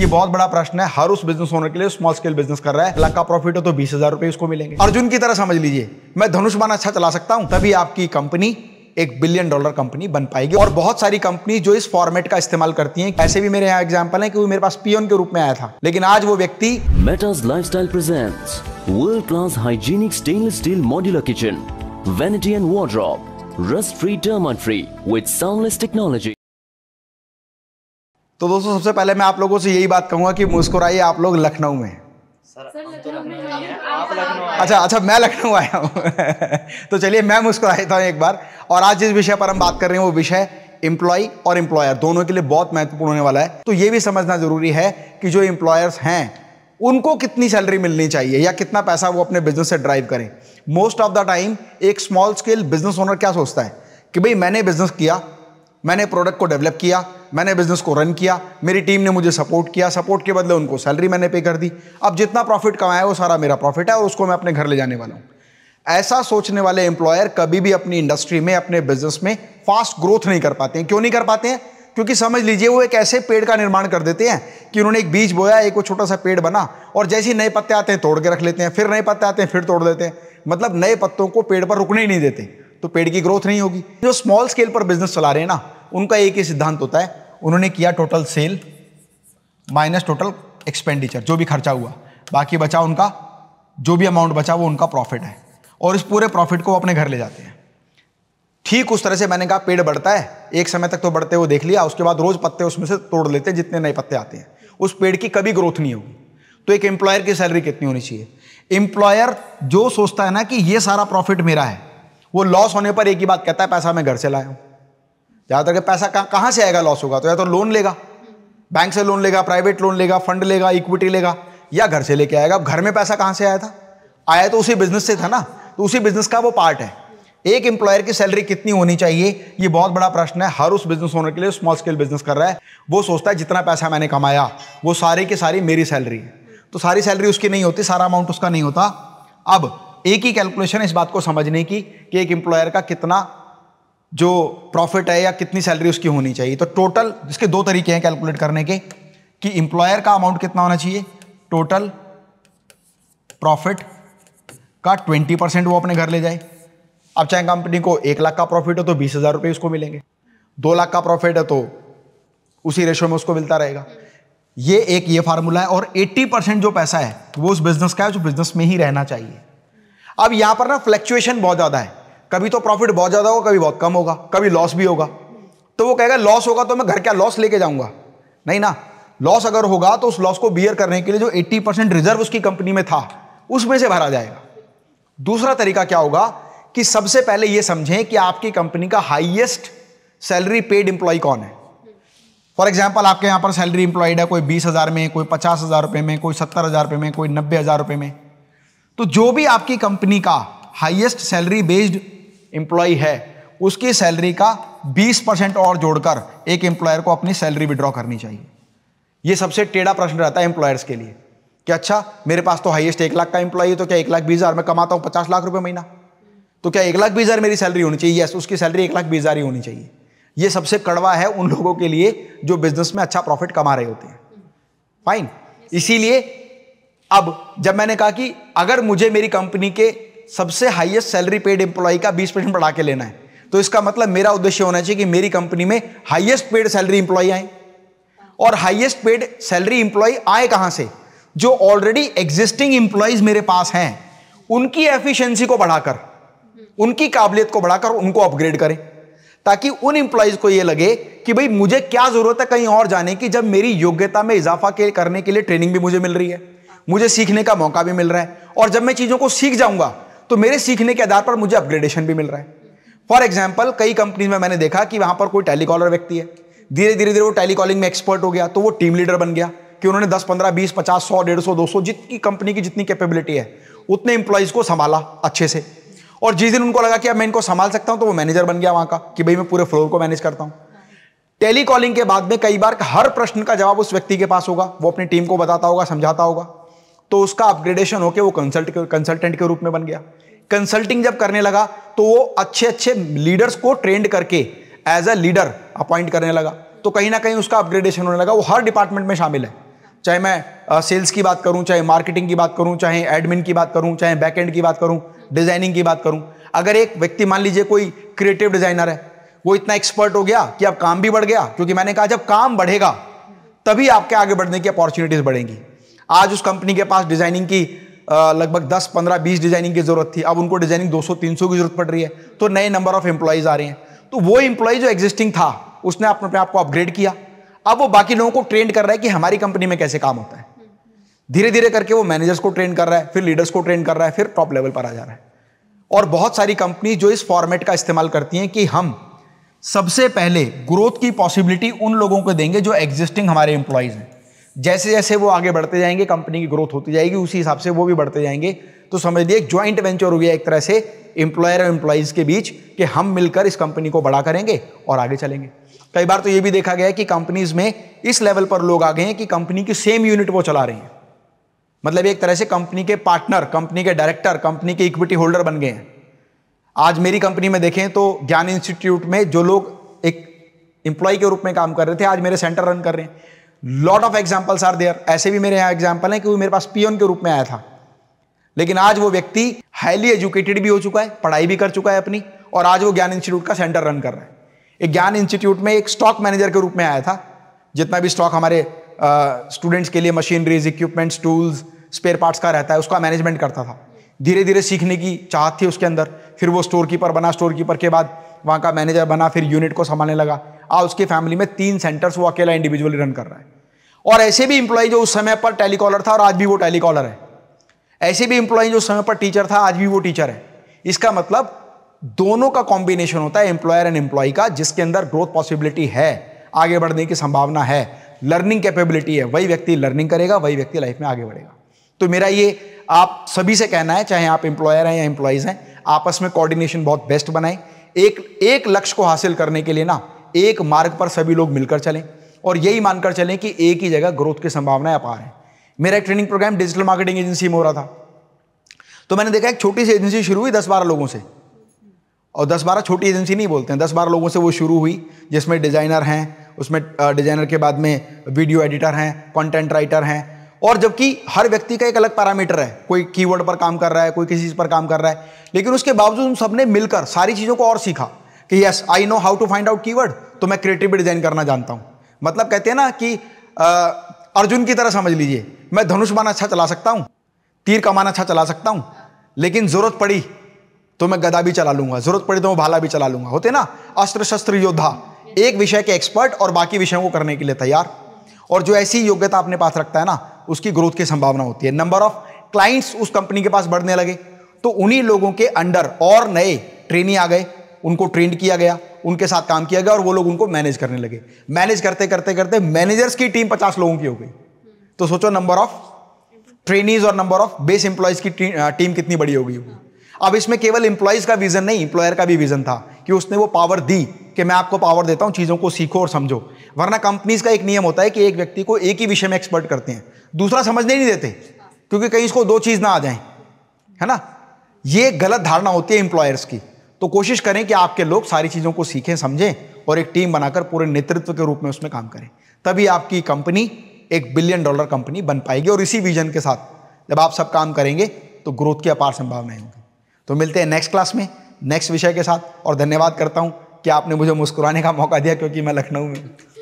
ये बहुत बड़ा प्रश्न है हर उस बिजनेस ओनर के लिए स्मॉल स्केल बिजनेस कर रहा है लाख का प्रॉफिट हो तो बीस हजार रुपए उसको मिलेंगे अर्जुन की तरह समझ लीजिए मैं धनुष बाण अच्छा चला सकता हूं तभी आपकी कंपनी एक बिलियन डॉलर कंपनी बन पाएगी और बहुत सारी कंपनी जो इस फॉर्मेट का इस्तेमाल करती हैं ऐसे भी मेरे यहाँ एग्जाम्पल है वो मेरे पास पीओन के रूप में आया था लेकिन आज वो व्यक्ति मेटर्स lifestyle present world class hygienic stainless steel modular kitchen Venetian and wardrobe rust free termite free with soundless technology तो दोस्तों सबसे पहले मैं आप लोगों से यही बात कहूंगा कि मुस्कुराइए आप लोग लखनऊ में तो अच्छा अच्छा मैं लखनऊ आया हूँ तो चलिए मैं मुस्कुराया था एक बार और आज जिस विषय पर हम बात कर रहे हैं वो विषय एम्प्लॉय और एम्प्लॉयर दोनों के लिए बहुत महत्वपूर्ण होने वाला है तो ये भी समझना जरूरी है कि जो इंप्लॉयर्स हैं उनको कितनी सैलरी मिलनी चाहिए या कितना पैसा वो अपने बिजनेस से ड्राइव करें मोस्ट ऑफ द टाइम एक स्मॉल स्केल बिजनेस ओनर क्या सोचता है कि भाई मैंने बिजनेस किया मैंने प्रोडक्ट को डेवलप किया मैंने बिजनेस को रन किया मेरी टीम ने मुझे सपोर्ट किया सपोर्ट के बदले उनको सैलरी मैंने पे कर दी अब जितना प्रॉफिट कमाया वो सारा मेरा प्रॉफिट है और उसको मैं अपने घर ले जाने वाला हूँ ऐसा सोचने वाले एम्प्लॉयर कभी भी अपनी इंडस्ट्री में अपने बिजनेस में फास्ट ग्रोथ नहीं कर पाते हैं क्यों नहीं कर पाते हैं क्योंकि समझ लीजिए वो एक ऐसे पेड़ का निर्माण कर देते हैं कि उन्होंने एक बीज बोया एक वो छोटा सा पेड़ बना और जैसे ही नए पत्ते आते हैं तोड़ के रख लेते हैं फिर नए पत्ते आते हैं फिर तोड़ देते हैं मतलब नए पत्तों को पेड़ पर रुकने ही नहीं देते तो पेड़ की ग्रोथ नहीं होगी जो स्मॉल स्केल पर बिजनेस चला रहे हैं ना उनका एक ही सिद्धांत होता है उन्होंने किया total sale minus total expenditure जो भी खर्चा हुआ बाकी बचा उनका जो भी अमाउंट बचा वो उनका प्रॉफिट है और इस पूरे प्रॉफिट को अपने घर ले जाते हैं ठीक उस तरह से मैंने कहा पेड़ बढ़ता है एक समय तक तो बढ़ते हुए देख लिया उसके बाद रोज पत्ते उसमें से तोड़ लेते हैं जितने नए पत्ते आते हैं उस पेड़ की कभी ग्रोथ नहीं होगी तो एक एम्प्लॉयर की सैलरी कितनी होनी चाहिए एम्प्लॉयर जो सोचता है ना कि ये सारा प्रॉफिट मेरा है वो लॉस होने पर एक ही बात कहता है पैसा मैं घर से लाया हूँ ज़्यादातर के पैसा कहाँ से आएगा लॉस होगा तो या तो लोन लेगा बैंक से लोन लेगा प्राइवेट लोन लेगा फंड लेगा इक्विटी लेगा या घर से लेके आएगा अब घर में पैसा कहाँ से आया था आया तो उसी बिजनेस से था ना तो उसी बिजनेस का वो पार्ट है एक एम्प्लॉयर की सैलरी कितनी होनी चाहिए ये बहुत बड़ा प्रश्न है हर उस बिजनेस ओनर के लिए स्मॉल स्केल बिजनेस कर रहा है वो सोचता है जितना पैसा मैंने कमाया वो सारी की सारी मेरी सैलरी है तो सारी सैलरी उसकी नहीं होती सारा अमाउंट उसका नहीं होता अब एक ही कैलकुलेशन इस बात को समझने की कि एक एम्प्लॉयर का कितना जो प्रॉफिट है या कितनी सैलरी उसकी होनी चाहिए तो टोटल इसके दो तरीके हैं कैलकुलेट करने के कि इंप्लॉयर का अमाउंट कितना होना चाहिए टोटल प्रॉफिट का ट्वेंटी परसेंट वो अपने घर ले जाए अब चाहे कंपनी को एक लाख का प्रॉफिट हो तो बीस हज़ार रुपये उसको मिलेंगे दो लाख का प्रॉफिट है तो उसी रेशो में उसको मिलता रहेगा ये एक ये फार्मूला है और 80 परसेंट जो पैसा है वो उस बिजनेस का है जो बिजनेस में ही रहना चाहिए अब यहाँ पर ना फ्लैक्चुएशन बहुत ज़्यादा है कभी तो प्रॉफिट बहुत ज़्यादा होगा कभी बहुत कम होगा कभी लॉस भी होगा तो वो कहेगा लॉस होगा तो मैं घर क्या लॉस लेके जाऊंगा नहीं ना लॉस अगर होगा तो उस लॉस को बियर करने के लिए जो 80 परसेंट रिजर्व उसकी कंपनी में था उसमें से भरा जाएगा दूसरा तरीका क्या होगा कि सबसे पहले यह समझें कि आपकी कंपनी का हाइएस्ट सैलरी पेड इंप्लॉय कौन है फॉर एग्जाम्पल आपके यहां पर सैलरी इंप्लॉयड है कोई बीस में कोई पचास रुपए में कोई सत्तर रुपए में कोई नब्बे रुपए में तो जो भी आपकी कंपनी का हाइएस्ट सैलरी बेस्ड एम्प्लॉई है उसकी सैलरी का 20 परसेंट और जोड़कर एक एम्प्लॉयर को अपनी सैलरी विड्रॉ करनी चाहिए ये सबसे टेढ़ा प्रश्न रहता है एम्प्लॉयर्स के लिए कि अच्छा मेरे पास तो हाईएस्ट एक लाख का एम्प्लॉय है तो क्या एक लाख बीस हज़ार में कमाता हूँ पचास लाख रुपये महीना तो क्या एक लाख बीस हज़ार मेरी सैलरी होनी चाहिए यस उसकी सैलरी एक लाख बीस हज़ार ही होनी चाहिए ये सबसे कड़वा है उन लोगों के लिए जो बिजनेस में अच्छा प्रॉफिट कमा रहे होते हैं फाइन इसीलिए अब जब मैंने कहा कि अगर मुझे मेरी कंपनी के सबसे हाईएस्ट सैलरी पेड एम्प्लॉय का 20 परसेंट बढ़ा के लेना है तो इसका मतलब मेरा उद्देश्य होना चाहिए कि मेरी कंपनी में हाईएस्ट पेड सैलरी इंप्लॉय आए और हाईएस्ट पेड सैलरी इंप्लॉय आए कहां से जो ऑलरेडी एग्जिस्टिंग इंप्लॉयज मेरे पास हैं उनकी एफिशिएंसी को बढ़ाकर उनकी काबिलियत को बढ़ाकर उनको अपग्रेड करें ताकि उन इंप्लॉयज को यह लगे कि भाई मुझे क्या जरूरत है कहीं और जाने की जब मेरी योग्यता में इजाफा के करने के लिए ट्रेनिंग भी मुझे मिल रही है मुझे सीखने का मौका भी मिल रहा है और जब मैं चीज़ों को सीख जाऊंगा तो मेरे सीखने के आधार पर मुझे अपग्रेडेशन भी मिल रहा है फॉर एग्जाम्पल कई कंपनीज में मैंने देखा कि वहां पर कोई टेलीकॉलर व्यक्ति है धीरे धीरे धीरे वो टेलीकॉलिंग में एक्सपर्ट हो गया तो वो टीम लीडर बन गया कि उन्होंने 10, 15, 20, 50, 100, 150, 200 जितनी कंपनी की जितनी कैपेबिलिटी है उतने एम्प्लॉयज़ को संभाला अच्छे से और जिस दिन उनको लगा कि अब मैं इनको संभाल सकता हूं तो वो मैनेजर बन गया वहां का कि भाई मैं पूरे फ्लोर को मैनेज करता हूं टेलीकॉलिंग के बाद में कई बार हर प्रश्न का जवाब उस व्यक्ति के पास होगा वो अपनी टीम को बताता होगा समझाता होगा तो उसका अपग्रेडेशन होकर वो कंसल्ट कंसल्टेंट के रूप में बन गया कंसल्टिंग जब करने लगा तो वो अच्छे अच्छे लीडर्स को ट्रेंड करके एज अ लीडर अपॉइंट करने लगा तो कहीं ना कहीं उसका अपग्रेडेशन होने लगा वो हर डिपार्टमेंट में शामिल है चाहे मैं सेल्स की बात करूं चाहे मार्केटिंग की बात करूं चाहे एडमिन की बात करूं चाहे बैकएंड की बात करूं डिजाइनिंग की बात करूं अगर एक व्यक्ति मान लीजिए कोई क्रिएटिव डिजाइनर है वो इतना एक्सपर्ट हो गया कि अब काम भी बढ़ गया क्योंकि मैंने कहा जब काम बढ़ेगा तभी आपके आगे बढ़ने की अपॉर्चुनिटीज बढ़ेंगी आज उस कंपनी के पास डिजाइनिंग की लगभग 10, 15, 20 डिजाइनिंग की ज़रूरत थी अब उनको डिजाइनिंग 200, 300 की ज़रूरत पड़ रही है तो नए नंबर ऑफ एम्प्लॉयज़ आ रहे हैं तो वो एम्प्लॉय जो एग्जिस्टिंग था उसने अपने आप को अपग्रेड किया अब वो बाकी लोगों को ट्रेंड कर रहा है कि हमारी कंपनी में कैसे काम होता है धीरे धीरे करके वो मैनेजर्स को ट्रेन कर रहा है फिर लीडर्स को ट्रेन कर रहा है फिर टॉप लेवल पर आ जा रहा है और बहुत सारी कंपनी जो इस फॉर्मेट का इस्तेमाल करती हैं कि हम सबसे पहले ग्रोथ की पॉसिबिलिटी उन लोगों को देंगे जो एग्जिस्टिंग हमारे एम्प्लॉयज़ हैं जैसे जैसे वो आगे बढ़ते जाएंगे कंपनी की ग्रोथ होती जाएगी उसी हिसाब से वो भी बढ़ते जाएंगे तो समझ लिए ज्वाइंट वेंचर हो गया एक तरह से एम्प्लॉयर और एम्प्लॉयज़ के बीच कि हम मिलकर इस कंपनी को बड़ा करेंगे और आगे चलेंगे कई बार तो ये भी देखा गया है कि कंपनीज में इस लेवल पर लोग आ गए हैं कि कंपनी की सेम यूनिट वो चला रहे हैं मतलब एक तरह से कंपनी के पार्टनर कंपनी के डायरेक्टर कंपनी के इक्विटी होल्डर बन गए हैं आज मेरी कंपनी में देखें तो ज्ञान इंस्टीट्यूट में जो लोग एक एम्प्लॉय के रूप में काम कर रहे थे आज मेरे सेंटर रन कर रहे हैं lot of examples are there ऐसे भी मेरे यहाँ एग्जाम्पल है कि वो मेरे पास पीओन के रूप में आया था लेकिन आज वो व्यक्ति हाईली एजुकेटेड भी हो चुका है पढ़ाई भी कर चुका है अपनी और आज वो ज्ञान इंस्टीट्यूट का सेंटर रन कर रहा है एक ज्ञान इंस्टीट्यूट में एक स्टॉक मैनेजर के रूप में आया था जितना भी स्टॉक हमारे स्टूडेंट्स के लिए machineries equipments tools spare parts का रहता है उसका मैनेजमेंट करता था धीरे धीरे सीखने की चाहत थी उसके अंदर फिर वो स्टोर कीपर बना स्टोर कीपर के बाद वहाँ का मैनेजर बना फिर यूनिट को संभालने लगा आज उसकी फैमिली में तीन सेंटर्स वो अकेला इंडिविजुअली रन कर रहा है और ऐसे भी इंप्लॉय जो उस समय पर टेलीकॉलर था और आज भी वो टेलीकॉलर है ऐसे भी इंप्लॉय जो समय पर टीचर था आज भी वो टीचर है इसका मतलब दोनों का कॉम्बिनेशन होता है एम्प्लॉयर एंड एम्प्लॉय का जिसके अंदर ग्रोथ पॉसिबिलिटी है आगे बढ़ने की संभावना है लर्निंग कैपेबिलिटी है वही व्यक्ति लर्निंग करेगा वही व्यक्ति लाइफ में आगे बढ़ेगा तो मेरा ये आप सभी से कहना है चाहे आप एम्प्लॉयर हैं या एम्प्लॉयज़ हैं आपस में कोऑर्डिनेशन बहुत बेस्ट बनाएं एक एक लक्ष्य को हासिल करने के लिए ना एक मार्ग पर सभी लोग मिलकर चलें और यही मानकर चलें कि एक ही जगह ग्रोथ की संभावनाएं अपार है मेरा एक training program digital marketing agency में हो रहा था तो मैंने देखा एक छोटी सी एजेंसी शुरू हुई दस बारह लोगों से और दस बारह छोटी एजेंसी नहीं बोलते हैं दस बारह लोगों से वो शुरू हुई जिसमें डिज़ाइनर हैं उसमें डिज़ाइनर के बाद में वीडियो एडिटर हैं कंटेंट राइटर हैं और जबकि हर व्यक्ति का एक अलग पैरामीटर है कोई कीवर्ड पर काम कर रहा है कोई किसी चीज़ पर काम कर रहा है लेकिन उसके बावजूद उन सबने मिलकर सारी चीज़ों को और सीखा कि yes I know how to find out keyword तो मैं क्रिएटिव डिज़ाइन करना जानता हूँ मतलब कहते हैं ना कि आ, अर्जुन की तरह समझ लीजिए मैं धनुष बाण अच्छा चला सकता हूँ तीर कमान अच्छा चला सकता हूँ लेकिन ज़रूरत पड़ी तो मैं गदा भी चला लूंगा ज़रूरत पड़ी तो मैं भाला भी चला लूंगा होते ना अस्त्र शस्त्र योद्धा एक विषय के एक्सपर्ट और बाकी विषयों को करने के लिए तैयार और जो ऐसी योग्यता अपने पास रखता है ना उसकी ग्रोथ की संभावना होती है नंबर ऑफ क्लाइंट्स उस कंपनी के पास बढ़ने लगे तो उन्हीं लोगों के अंडर और नए ट्रेनी आ गए उनको ट्रेंड किया गया उनके साथ काम किया गया और वो लोग उनको मैनेज करने लगे मैनेज करते करते करते मैनेजर्स की टीम पचास लोगों की हो गई तो सोचो नंबर ऑफ ट्रेनीज और नंबर ऑफ बेस एम्प्लॉयज की टीम uh, कितनी बड़ी हो गई होगी अब इसमें केवल एम्प्लॉयज का विजन नहीं इंप्लॉयर का भी विजन था कि उसने वो पावर दी कि मैं आपको पावर देता हूँ चीज़ों को सीखो और समझो वरना कंपनीज का एक नियम होता है कि एक व्यक्ति को एक ही विषय में एक्सपर्ट करते हैं दूसरा समझने नहीं देते क्योंकि कहीं इसको दो चीज़ ना आ जाए है ना ये गलत धारणा होती है एम्प्लॉयर्स की तो कोशिश करें कि आपके लोग सारी चीज़ों को सीखें समझें और एक टीम बनाकर पूरे नेतृत्व के रूप में उसमें काम करें तभी आपकी कंपनी एक बिलियन डॉलर कंपनी बन पाएगी और इसी विजन के साथ जब आप सब काम करेंगे तो ग्रोथ की अपार संभावनाएं होंगी तो मिलते हैं नेक्स्ट क्लास में नेक्स्ट विषय के साथ और धन्यवाद करता हूँ कि आपने मुझे मुस्कुराने का मौका दिया क्योंकि मैं लखनऊ में